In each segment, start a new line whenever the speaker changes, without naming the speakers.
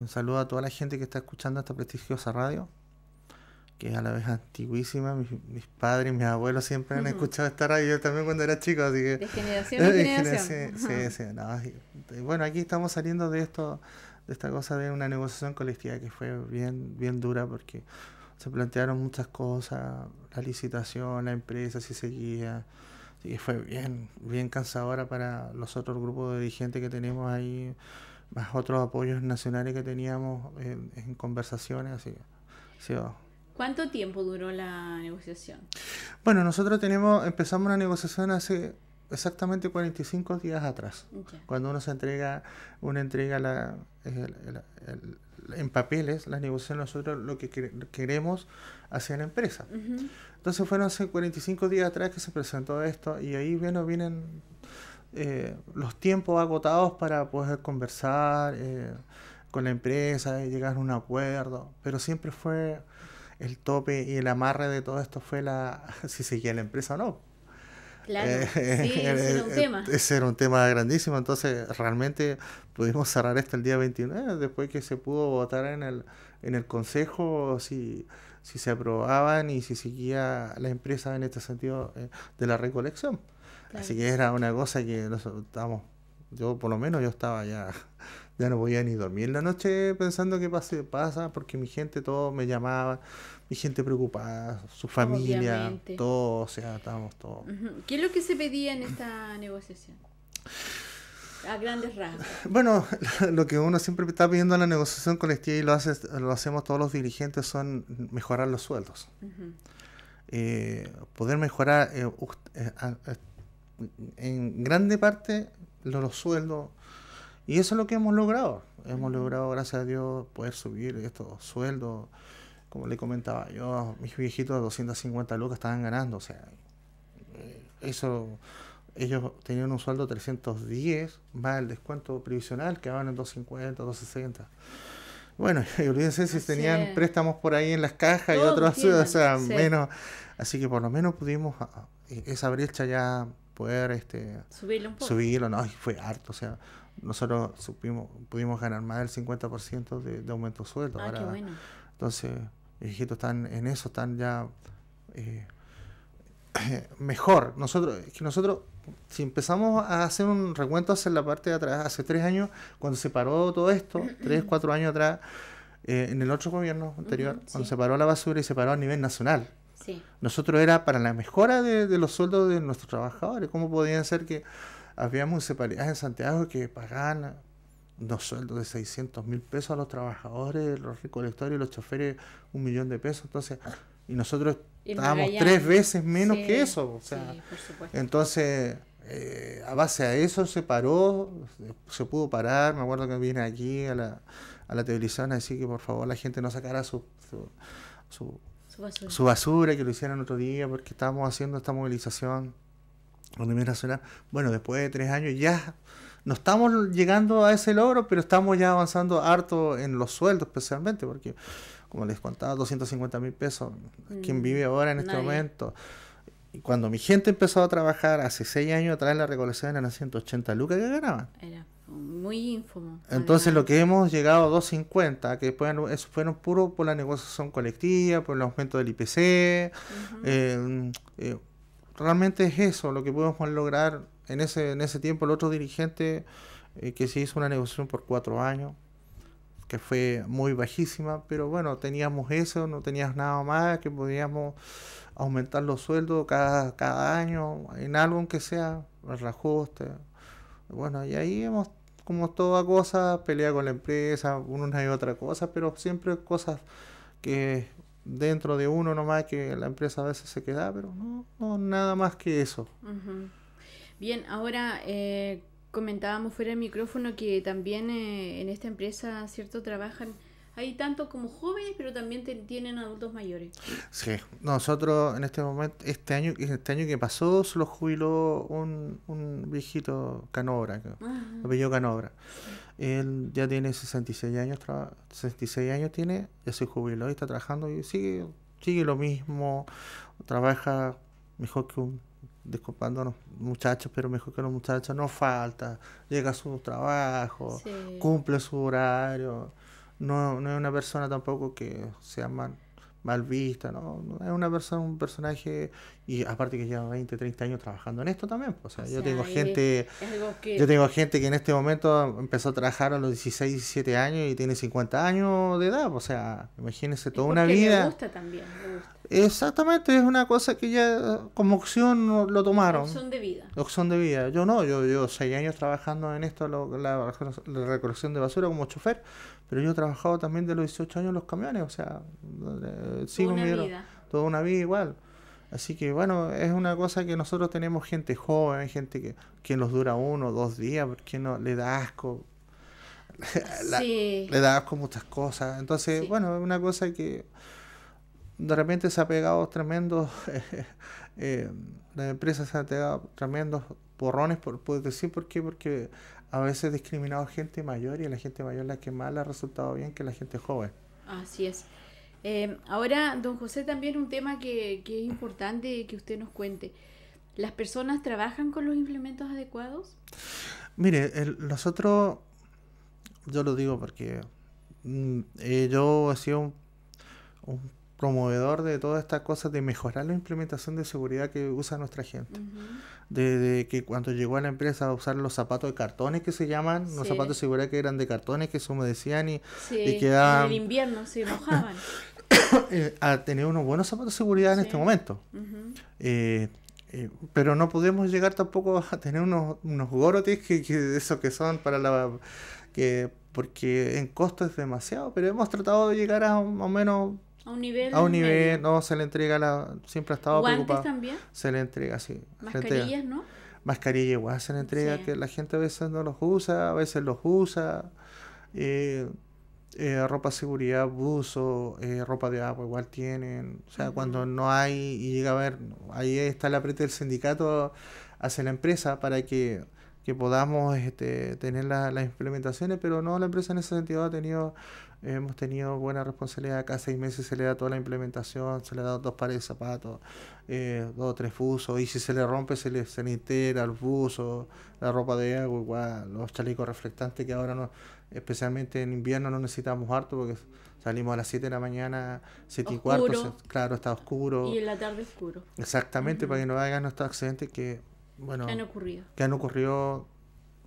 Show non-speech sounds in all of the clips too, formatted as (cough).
Un saludo a toda la gente que está escuchando esta prestigiosa radio, que es a la vez antiguísima. Mis, padres y mis abuelos siempre han escuchado esta radio, también cuando era chico, así que... De generación (laughs) generación. Sí, sí, eh, bueno, aquí estamos saliendo de esto, de esta cosa de una negociación colectiva que fue bien, bien dura porque se plantearon muchas cosas, la licitación, la empresa, si seguía, y fue bien, bien cansadora para los otros grupos de dirigentes que tenemos ahí más otros apoyos nacionales que teníamos en, conversaciones. Así,
¿Cuánto tiempo duró la negociación?
Bueno, nosotros tenemos, empezamos la negociación hace exactamente 45 días atrás, cuando uno se entrega, una entrega la, en papeles la negociación nosotros lo que queremos hacia la empresa. Entonces fueron hace 45 días atrás que se presentó esto y ahí bueno, vienen eh, los tiempos agotados para poder conversar eh, con la empresa y eh, llegar a un acuerdo, pero siempre fue el tope y el amarre de todo esto fue la (laughs) si seguía la empresa o no.
Claro, (laughs) ese era un tema. Ese
era un tema grandísimo, entonces realmente pudimos cerrar esto el día 29, después que se pudo votar en el, en el Consejo si, si se aprobaban y si seguía la empresa en este sentido de la recolección. Así que era una cosa que nosotros estábamos, yo por lo menos yo estaba ya, (laughs) ya no podía ni dormir la noche pensando qué pasa, porque mi gente todo me llamaba, mi gente preocupada, su familia, todo, o sea, estábamos todos.
¿Qué es lo que se pedía en esta negociación? A grandes rasgos.
Bueno, (laughs) lo que uno siempre está pidiendo en la negociación colectiva y lo, hace, lo hacemos todos los dirigentes son mejorar los sueldos. Eh, poder mejorar, eh, eh, en grande parte los, los sueldos. Y eso es lo que hemos logrado. Hemos logrado, gracias a Dios, poder subir estos sueldos. Como le comentaba yo, mis viejitos de 250 lucas estaban ganando. O sea, eh, eso, ellos tenían un sueldo 310 más el descuento previsional que daban en 250, 260. Bueno, (laughs) y olvídense si tenían préstamos por ahí en las cajas y otras, (laughs) o sea, menos. Así que por lo menos pudimos ah, ah, eh, esa brecha ya poder este,
subirlo un poco.
no, fue harto, o sea, nosotros supimos, pudimos ganar más del 50% de, de aumento de sueldo. Ah, qué Entonces, hijitos eh, están en eso, están ya eh, (coughs) mejor. Nosotros, que nosotros, si empezamos a hacer un recuento hacer la parte de atrás, hace tres años, cuando se paró todo esto, (coughs) tres, cuatro años atrás, eh, en el otro gobierno anterior, cuando se paró la basura y se paró a nivel nacional. Nosotros era para la mejora de, los sueldos de nuestros trabajadores. ¿Cómo podían ser que había municipalidades en Santiago que pagaban dos sueldos de 600 mil pesos a los trabajadores, los recolectores, los choferes, un millón de pesos? Entonces, y nosotros estábamos tres veces menos que eso. O sea, Entonces, eh, a base a eso se paró, se pudo parar. Me acuerdo que viene aquí a la, a la televisión a decir que por favor la gente no sacara su, su su basura. que lo hicieran otro día, porque estamos haciendo esta movilización a nivel nacional. Bueno, después de tres años ya no estamos llegando a ese logro, pero estamos ya avanzando harto en los sueldos, especialmente, porque, como les contaba, 250 mil pesos, ¿Quién quien mm, vive ahora en este momento. Cuando mi gente empezó a trabajar hace seis años atrás, la recolección eran 180 lucas que ganaban. Era
muy ínfimo.
Entonces lo que hemos llegado a 250, que después eso fueron puro por la negociación colectiva, por el aumento del IPC, em, eh, realmente es eso lo que podemos lograr en ese, en ese tiempo. El otro dirigente eh, que se hizo una negociación por cuatro años, que fue muy bajísima, pero bueno, teníamos eso, no tenías nada más, que podíamos aumentar los sueldos cada, cada año, en algo aunque sea, el reajuste. Bueno, y ahí hemos como toda cosa, pelea con la empresa, una y otra cosa, pero siempre cosas que dentro de uno nomás que la empresa a veces se queda, pero no, no nada más que eso.
Bien, ahora eh, comentábamos fuera del micrófono que también eh, en esta empresa, ¿cierto? Trabajan hay tanto como jóvenes, pero también tienen adultos mayores.
Sí, nosotros en este momento, este año, este año que pasó, solo lo jubiló un, un viejito Canobra, apellido Canobra. Él ya tiene 66 años, 66 años tiene, ya se jubiló y está trabajando y sigue, sigue lo mismo, trabaja mejor que un disculpando a los muchachos, pero mejor que los muchachos, no falta, llega a su trabajo, cumple su horario no, no es una persona tampoco que sea mal, mal vista, ¿no? Es una persona, un personaje, y aparte que lleva 20, 30 años trabajando en esto también. Pues, o sea, yo tengo gente, yo tengo gente que en este momento empezó a trabajar a los 16, 17 años y tiene 50 años de edad. O sea, imagínense toda una vida. Me gusta también, me gusta. Exactamente, es una cosa que ya como opción lo tomaron. Opción de vida. Opción de vida. Yo no, yo yo seis años trabajando en esto, la, recolección de basura como chofer, pero yo he trabajado también de los 18 años en los camiones, o sea, eh, vida. toda una vida igual. Así que bueno, es una cosa que nosotros tenemos gente joven, gente que, quien nos dura uno, dos días, porque no le da asco. (laughs) Le da asco muchas cosas. Entonces, bueno, es una cosa que de repente se ha pegado tremendo, (laughs) eh, la empresa empresas se ha pegado tremendos porrones, por, decir por qué, porque a veces discriminado gente mayor y la gente mayor la que más le ha resultado bien que la gente joven.
Así es. Em, ahora, don José, también un tema que, es importante que usted nos cuente. ¿Las personas trabajan con los implementos adecuados?
Mire, nosotros, yo lo digo porque mm, eh, yo hacía un promovedor de todas estas cosas, de mejorar la implementación de seguridad que usa nuestra gente. Desde de, que cuando llegó a la empresa a usar los zapatos de cartones que se llaman, los zapatos de seguridad que eran de cartones, que se humedecían y, y quedaban... En el
invierno se mojaban. (coughs)
Eh, a tener unos buenos zapatos de seguridad en este momento. Eh, eh, pero no podemos llegar tampoco a tener unos, unos que, que esos que son para la... que porque en costo es demasiado, pero hemos tratado de llegar a más o menos
a un nivel. A un nivel,
no, se le entrega la. Siempre ha estado ¿Guantes también? Se le entrega, sí. Mascarillas, ¿no? Mascarillas igual se le entrega, que la gente a veces no los usa, a veces los usa. Eh, eh, ropa de seguridad, buzo, eh, ropa de agua igual tienen. O sea, cuando no hay y llega a ver, ahí está la apriete del sindicato hacia la empresa para que, podamos este, tener las implementaciones, pero no, la empresa en ese sentido ha tenido hemos tenido buena responsabilidad. Cada seis meses se le da toda la implementación, se le da dos pares de zapatos, eh, dos o tres fusos, y si se le rompe, se le entera el buzo, la ropa de agua, igual, los chalecos reflectantes que ahora, no, especialmente en invierno, no necesitamos harto porque salimos a las 7 de la mañana, 7 y cuarto, claro, está oscuro. Y
en la tarde
oscuro.
Exactamente, para que no hagan estos accidentes que, bueno, que han
ocurrido. Que
han ocurrido,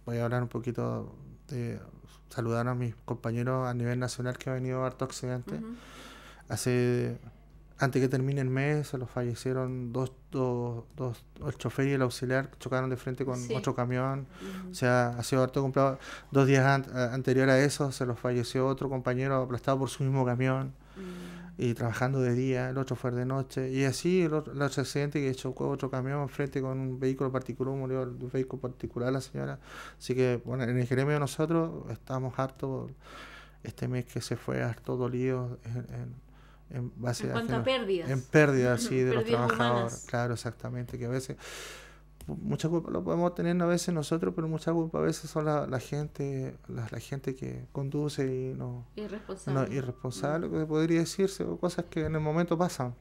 voy a hablar un poquito saludaron este, saludar a mis compañeros a nivel nacional que ha venido harto accidente. Hace, antes que termine el mes, se los fallecieron dos, dos, dos, el chofer y el auxiliar chocaron de frente con otro camión. O sea, ha sido harto Dos días anterior a eso, se los falleció otro compañero aplastado por su mismo camión. Mm y trabajando de día, el otro fue de noche, y así el otro, accidente que chocó otro camión frente con un vehículo particular, murió el vehículo particular la señora, así que bueno, en el gremio nosotros estamos hartos, este mes que se fue harto dolido en, en en base a, pérdidas. En pérdidas, sí, de (laughs) los trabajadores. Claro, exactamente, que a veces mucha culpa lo podemos tener a veces nosotros, pero mucha culpa a veces son la, gente la, la, gente que conduce y no... Irresponsable. No, irresponsable, podría decirse, o cosas que en el momento pasan.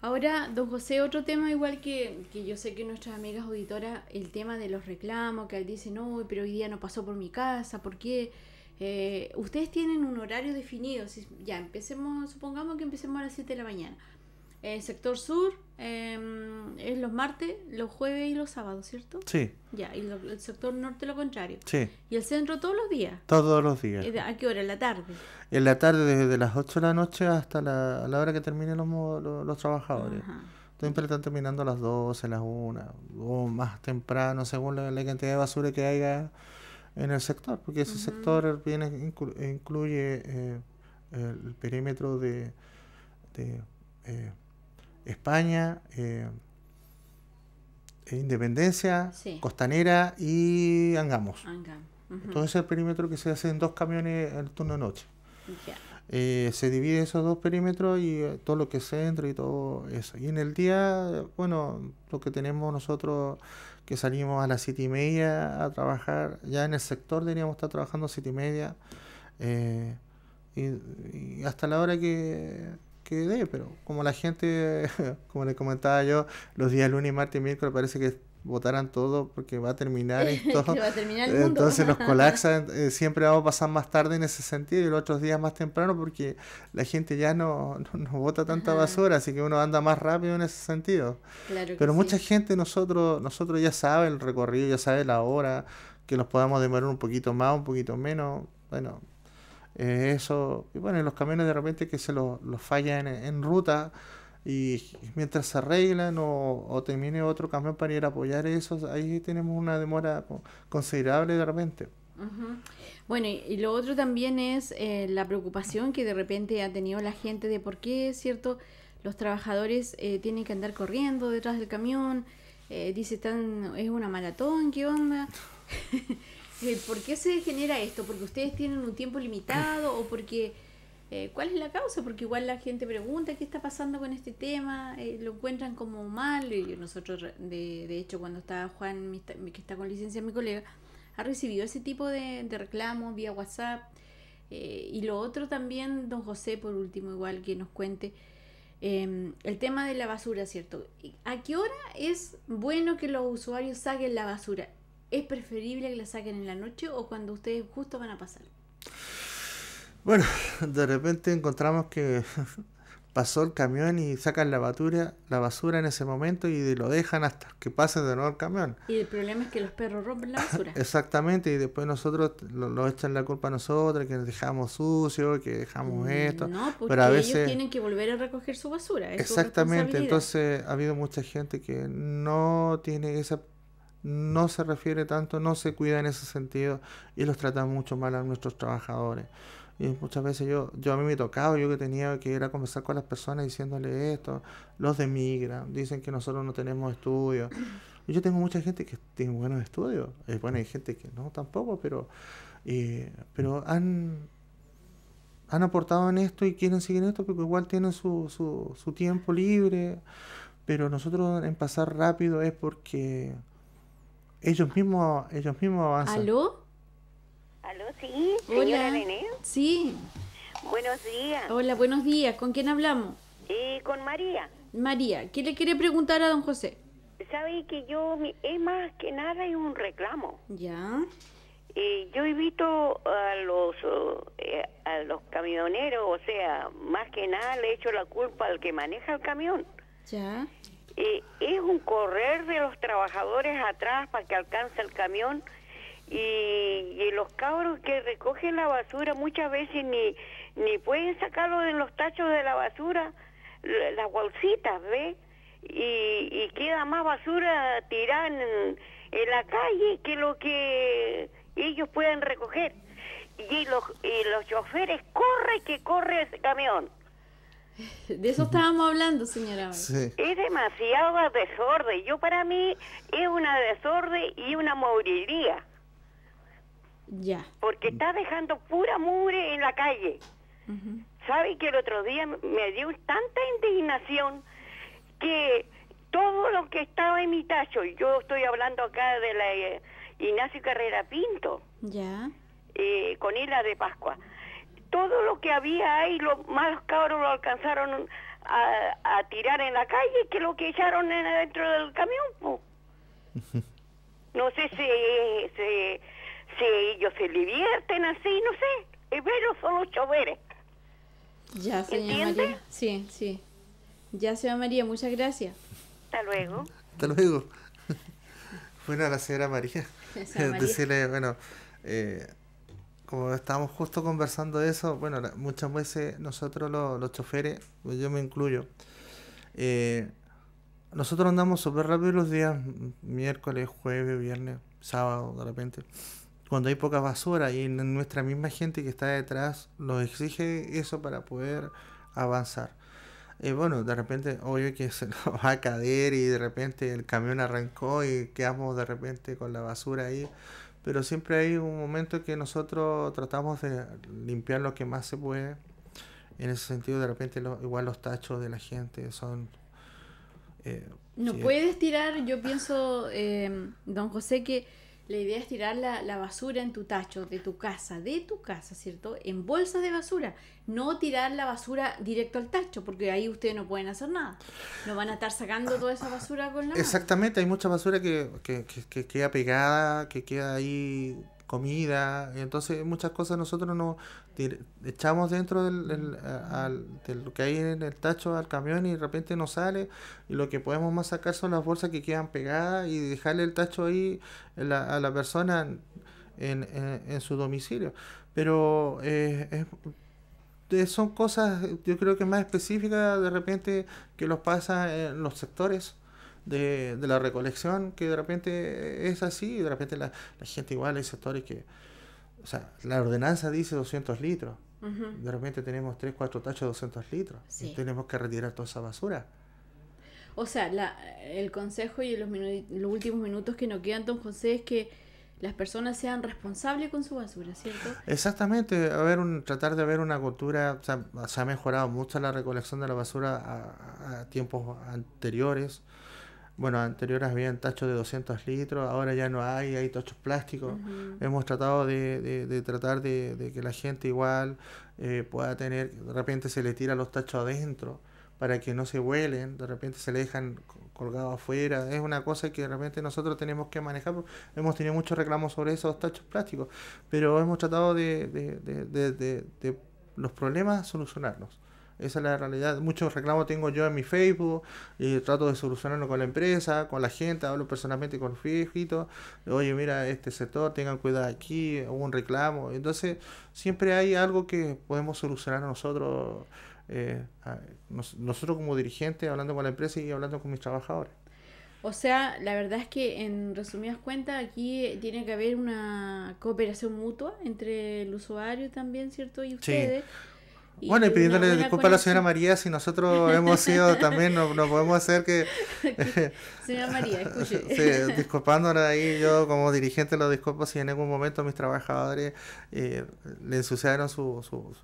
Ahora, don José, otro tema igual que, que, yo sé que nuestras amigas auditoras, el tema de los reclamos, que dicen, no, pero hoy día no pasó por mi casa, ¿por qué? Eh, ustedes tienen un horario definido, si, ya empecemos, supongamos que empecemos a las 7 de la mañana el eh, sector sur em, es los martes, los jueves y los sábados, ¿cierto? Sí. Ya, y el sector norte lo contrario. Sí. ¿Y el centro todos los días?
Todos los días. Eh,
¿A qué hora? ¿En la tarde?
En la tarde, desde las 8 de la noche hasta la, la hora que terminen los, los, trabajadores. Siempre están terminando a las 12, las 1, o más temprano, según la, cantidad de basura que haya en el sector, porque ese sector viene, incluye eh, el perímetro de, España, eh, e Independencia, Costanera y Angamos. Angam. Todo ese perímetro que se hace en dos camiones el turno de noche. Eh, se divide esos dos perímetros y eh, todo lo que es centro y todo eso. Y en el día, bueno, lo que tenemos nosotros que salimos a las siete y media a trabajar, ya en el sector deberíamos estar trabajando a siete y media. y, hasta la hora que que dé, pero como la gente, (laughs) como le comentaba yo, los días lunes, martes y miércoles parece que votarán todo porque va a terminar (laughs) esto. Entonces nos (laughs) colapsan, eh, siempre vamos a pasar más tarde en ese sentido y los otros días más temprano porque la gente ya no, no, no tanta basura, así que uno anda más rápido en ese sentido. Pero mucha gente, nosotros, nosotros ya sabe el recorrido, ya sabe la hora, que nos podamos demorar un poquito más, un poquito menos. Bueno, eh, eso, y bueno, los camiones de repente que se los falla fallan en, ruta y mientras se arreglan o, termine otro camión para ir a apoyar esos ahí tenemos una demora considerable de repente.
Bueno, y, lo otro también es eh, la preocupación que de repente ha tenido la gente de por qué, ¿cierto? Los trabajadores eh, tienen que andar corriendo detrás del camión, dice, tan, es una maratón, ¿qué onda? (laughs) Eh, ¿Por qué se genera esto? ¿Porque ustedes tienen un tiempo limitado o porque... Eh, ¿Cuál es la causa? Porque igual la gente pregunta qué está pasando con este tema, eh, lo encuentran como mal. y nosotros, de, de hecho, cuando estaba Juan, que está con licencia mi colega, ha recibido ese tipo de, de reclamos vía WhatsApp. y lo otro también, don José, por último, igual que nos cuente em, el tema de la basura, ¿cierto? ¿A qué hora es bueno que los usuarios saquen la basura? ¿Es preferible que la saquen en la noche o cuando ustedes justo van a pasar?
Bueno, de repente encontramos que (laughs) pasó el camión y sacan la basura, la basura en ese momento y lo dejan hasta que pase de nuevo el camión.
Y el problema es que los perros rompen
la basura. (laughs) Exactamente, y después nosotros lo, echan la culpa a nosotros, que nos dejamos sucio, que dejamos mm, esto. No, porque ellos tienen
que volver a recoger su basura. exactamente,
entonces ha habido mucha gente que no tiene esa no se refiere tanto, no se cuida en ese sentido y los trata mucho mal a nuestros trabajadores. Y muchas veces yo, yo a mí me tocaba... yo que tenía que ir a conversar con las personas diciéndole esto, los demigran, dicen que nosotros no tenemos estudios. Y yo tengo mucha gente que tiene buenos estudios, eh, bueno, hay gente que no tampoco, pero, eh, pero han, han aportado en esto y quieren seguir en esto porque igual tienen su tiempo libre, pero nosotros en pasar rápido es porque ellos mismos, ellos mismos avanzan. ¿Aló?
¿Aló? Sí, señora Hola. Sí. Buenos días. Hola,
buenos días. ¿Con quién hablamos?
Eh, con María.
María, ¿qué le quiere preguntar a don José?
Sabe que yo, es más que nada, es un reclamo. Ya. Eh, yo invito a los eh, a los camioneros, o sea, más que nada le echo la culpa al que maneja el camión. Ya es un correr de los trabajadores atrás para que alcance el camión y, los cabros que recogen la basura muchas veces ni, ni pueden sacarlo de los tachos de la basura, las bolsitas, ¿ves? Y, queda más basura tirada en, la calle que lo que ellos pueden recoger. Y los, los choferes corre que corre ese camión. (laughs) De eso estábamos hablando, señora. Es demasiado desorden. Yo para mí es una desorden y una moriría. Ya. Porque está dejando pura mure en la calle. ¿Sabes ¿Sabe que el otro día me dio tanta indignación que todo lo que estaba en mi tacho, yo estoy hablando acá de la eh, Ignacio Carrera Pinto, ya. Eh, con Isla de Pascua, todo lo que había ahí, los más cabros lo alcanzaron a, tirar en la calle que lo que echaron en, dentro del camión. (laughs) No sé si, si, ellos se divierten así, no sé. Pero son los choveres.
Ya, señora María. Sí, sí. Ya, señora María, muchas
gracias. Hasta luego.
Hasta luego. (laughs) bueno, la señora María.
(laughs) María. Decirle,
bueno, eh, como estábamos justo conversando de eso, bueno, muchas veces nosotros los, los choferes, pues yo me incluyo, eh, nosotros andamos súper rápido los días, miércoles, jueves, viernes, sábado, de repente, cuando hay poca basura y nuestra misma gente que está detrás nos exige eso para poder avanzar. ...y eh, bueno, de repente, obvio que se (laughs) nos va a caer y de repente el camión arrancó y quedamos de repente con la basura ahí pero siempre hay un momento que nosotros tratamos de limpiar lo que más se puede. En ese sentido, de repente, igual los tachos de la gente son... Eh, no puedes
tirar, yo pienso, eh, don José, que la idea es tirar la, la, basura en tu tacho, de tu casa, de tu casa, ¿cierto? En bolsas de basura. No tirar la basura directo al tacho, porque ahí ustedes no pueden hacer nada. No van a estar sacando toda esa basura con la
Exactamente, hay mucha basura que, que queda pegada, que queda ahí comida, entonces muchas cosas nosotros nos echamos dentro del, de lo que hay en el tacho al camión y de repente no sale y lo que podemos más sacar son las bolsas que quedan pegadas y dejarle el tacho ahí a la persona en, su domicilio. Pero eh, eh, son cosas, yo creo que más específicas de repente que los pasa en los sectores de, de, la recolección, que de repente es así, y de repente la, la gente igual, hay sectores que, o sea, la ordenanza dice 200 litros, de repente tenemos 3, 4 tachos de 200 litros, y tenemos que retirar toda esa basura.
O sea, la, el consejo y los, últimos minutos que nos quedan, don José, es que las personas sean responsables con su basura, ¿cierto?
Exactamente, ver un, tratar de haber una cultura, o sea, se ha mejorado mucho la recolección de la basura a, a tiempos anteriores, bueno, anteriores habían tachos de 200 litros, ahora ya no hay, hay tachos plásticos. Hemos tratado de, de, de tratar de, de, que la gente igual eh, pueda tener, de repente se le tira los tachos adentro para que no se vuelen, de repente se le dejan colgados afuera. Es una cosa que de repente nosotros tenemos que manejar. Hemos tenido muchos reclamos sobre esos tachos plásticos, pero hemos tratado de, de los problemas solucionarlos. Esa es la realidad. Muchos reclamos tengo yo en mi Facebook y trato de solucionarlo con la empresa, con la gente, hablo personalmente con los viejitos. Oye, mira, este sector, tengan cuidado aquí, hubo un reclamo. Entonces, siempre hay algo que podemos solucionar nosotros, eh, nosotros como dirigentes, hablando con la empresa y hablando con mis trabajadores.
O sea, la verdad es que en resumidas cuentas aquí tiene que haber una cooperación mutua entre el usuario también, ¿cierto? Y ustedes
bueno, y pidiéndole disculpas a la señora María si nosotros (laughs) hemos sido también, no, podemos hacer que... (laughs) señora María, escuche. (laughs) sí, ahí, yo como dirigente lo disculpo si en algún momento mis trabajadores eh, le ensuciaron su, su,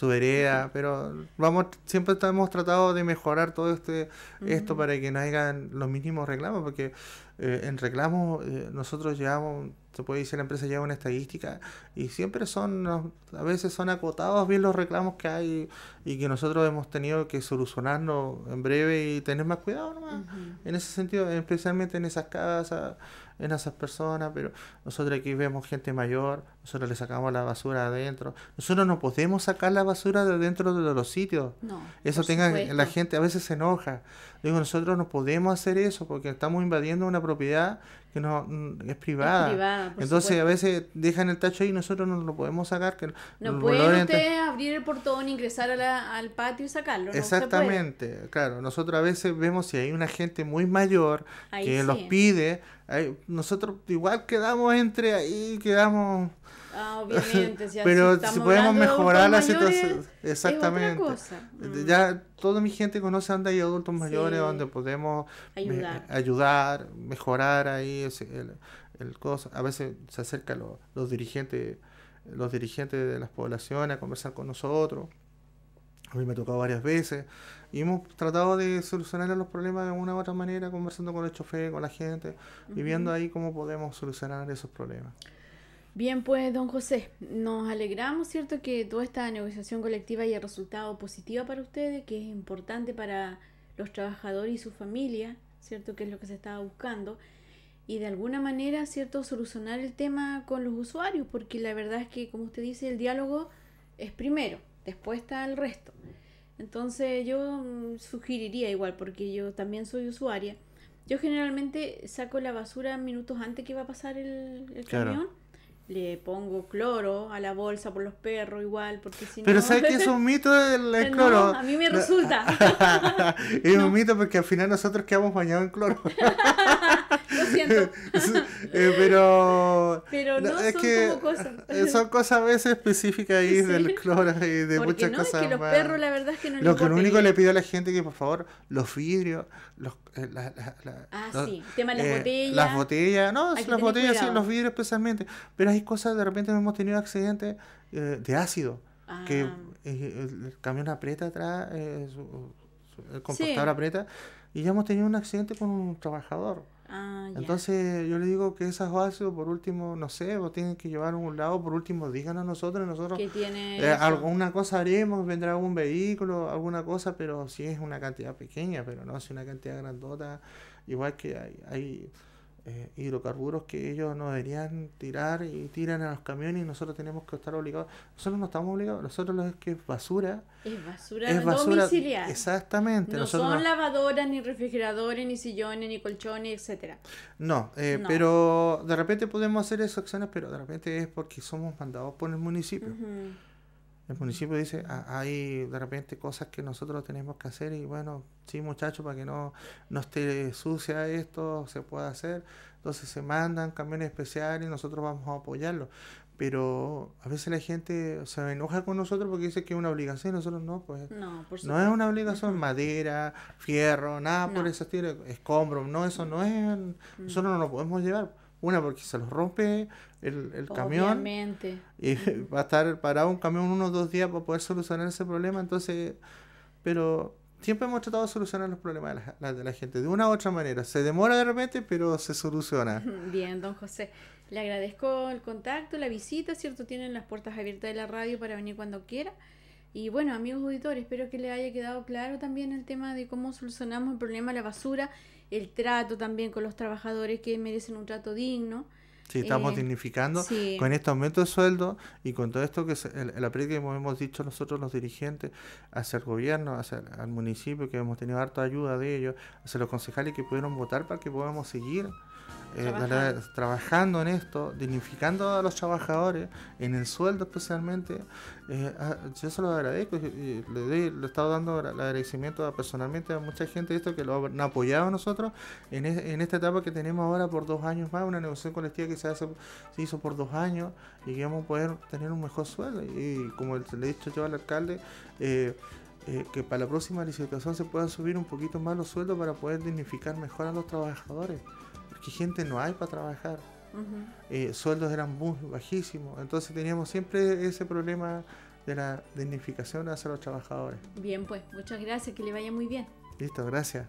su, vereda. pero vamos, siempre hemos tratado de mejorar todo este esto para que no hagan los mínimos reclamos, porque eh, en reclamos eh, nosotros llevamos se puede decir, la empresa lleva una estadística y siempre son, a veces son acotados bien los reclamos que hay y que nosotros hemos tenido que solucionarlo en breve y tener más cuidado nomás. En ese sentido, especialmente en esas casas, en esas personas, pero nosotros aquí vemos gente mayor, nosotros le sacamos la basura adentro. Nosotros no podemos sacar la basura de dentro de los sitios. No, eso tenga la gente a veces se enoja. Digo, nosotros no podemos hacer eso porque estamos invadiendo una propiedad que no mm, es privada. Entonces a veces dejan el tacho ahí y nosotros no lo podemos sacar. no, pueden
abrir el portón, ingresar al patio y sacarlo. Exactamente,
claro. Nosotros a veces vemos si hay una gente muy mayor
que los pide.
nosotros igual quedamos entre ahí, quedamos... Ah, (laughs) Pero si podemos mejorar la situación. Exactamente. Mm. Ya toda mi gente conoce anda y adultos mayores, donde podemos ayudar. mejorar ahí el, el, cosa. A veces se acercan los dirigentes los dirigentes de las poblaciones a conversar con nosotros. A mí me ha tocado varias veces. Y hemos tratado de solucionar los problemas de una u otra manera, conversando con el chofer, con la gente, y viendo ahí cómo podemos solucionar esos problemas.
Bien, pues, don José, nos alegramos, ¿cierto?, que toda esta negociación colectiva haya resultado positiva para ustedes, que es importante para los trabajadores y su familia, ¿cierto?, que es lo que se estaba buscando, y de alguna manera, ¿cierto?, solucionar el tema con los usuarios, porque la verdad es que, como usted dice, el diálogo es primero, después está el resto. Entonces, yo mm, sugeriría igual, porque yo también soy usuaria. Yo generalmente saco la basura minutos antes que va a pasar el, camión le pongo cloro a la bolsa por los perros igual, porque si Pero sabes que es un (laughs) mito el, cloro. a mí me resulta.
(laughs) es un mito porque al final nosotros quedamos bañados en cloro. (laughs) Lo siento. Eh, pero. no, es son que cosas. Eh, son cosas a veces específicas ahí del cloro y de muchas no, cosas. Es que los perros, la verdad es que no Lo que único le pido a la gente que por favor, los vidrios, los. Eh, ah, tema las botellas. Las botellas, no, las botellas, sí, los vidrios especialmente. Pero hay cosas, de repente hemos tenido accidentes de ácido. Que ah. el camión aprieta atrás, el aprieta, y ya hemos tenido un accidente con un trabajador. Ah, Entonces yo le digo que esas bases, por último, no sé, vos pues, tienen que llevar a un lado, por último, díganos nosotros, nosotros tiene eh, alguna cosa haremos, vendrá algún vehículo, alguna cosa, pero si es una cantidad pequeña, pero no si una cantidad grandota, igual que hay, hay eh, hidrocarburos que ellos no deberían tirar y tiran a los camiones y nosotros tenemos que estar obligados. Nosotros no estamos obligados, nosotros lo que es basura.
Es basura, es basura domiciliar.
Exactamente. No son
lavadoras, ni refrigeradores, ni sillones, ni colchones, etcétera.
No, eh, pero de repente podemos hacer esas acciones, pero de repente es porque somos mandados por el municipio el municipio dice, ah, hay de repente cosas que nosotros tenemos que hacer y bueno, sí muchachos, para que no, no esté sucia esto, se pueda hacer. Entonces se mandan camiones especiales y nosotros vamos a apoyarlo. Pero a veces la gente se enoja con nosotros porque dice que es una obligación y nosotros no, pues
no, por no es una
obligación, madera, fierro, nada por ese estilo, escombro, no, eso no es, mm. nosotros no lo podemos llevar. Una porque se los rompe el, camión.
Obviamente.
Y (laughs) va a estar parado un camión unos dos días para poder solucionar ese problema. Entonces, pero siempre hemos tratado de solucionar los problemas de la, de la gente de una u otra manera. Se demora de repente, pero se soluciona.
(laughs) Bien, don José. Le agradezco el contacto, la visita, ¿cierto? Tienen las puertas abiertas de la radio para venir cuando quiera. Y bueno, amigos auditores, espero que les haya quedado claro también el tema de cómo solucionamos el problema de la basura el trato también con los trabajadores que merecen un trato digno. Sí, estamos eh,
dignificando con este aumento de sueldo y con todo esto que es el, el que hemos dicho nosotros los dirigentes hacia el gobierno, hacia el al municipio, que hemos tenido harta ayuda de ellos, hacia los concejales que pudieron votar para que podamos seguir eh, trabajando. en esto, dignificando a los trabajadores, en el sueldo especialmente. Eh, ah, yo se lo agradezco, y le, he estado dando el agradecimiento personalmente a mucha gente esto que lo ha apoyado a nosotros en, esta etapa que tenemos ahora por dos años más, una negociación colectiva que se, hizo por dos años y que vamos a poder tener un mejor sueldo. Y, como le he dicho yo al alcalde, eh, que para la próxima licitación se puedan subir un poquito más los sueldos para poder dignificar mejor a los trabajadores. Que gente no hay para trabajar. Eh, sueldos eran muy bajísimos, entonces teníamos siempre ese problema de la dignificación hacia los trabajadores.
Bien, pues, muchas gracias, que le vaya muy bien.
Listo, gracias.